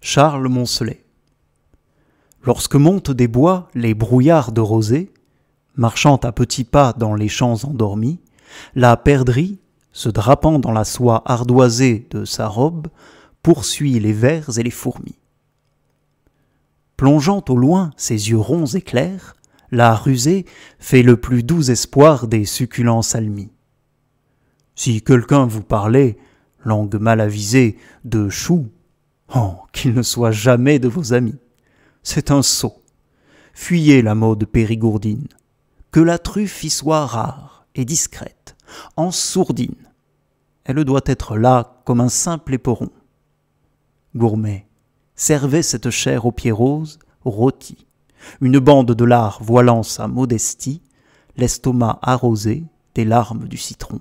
Charles Moncelet. Lorsque montent des bois les brouillards de rosée, marchant à petits pas dans les champs endormis, la perdrix, se drapant dans la soie ardoisée de sa robe, poursuit les vers et les fourmis. Plongeant au loin ses yeux ronds et clairs, la rusée fait le plus doux espoir des succulents salmis. Si quelqu'un vous parlait, langue mal avisée, de choux Oh, qu'il ne soit jamais de vos amis. C'est un sot. Fuyez la mode périgourdine. Que la truffe y soit rare et discrète, en sourdine. Elle doit être là comme un simple époron !» Gourmet, servez cette chair aux pieds roses, rôti. Une bande de lard voilant sa modestie, l'estomac arrosé des larmes du citron.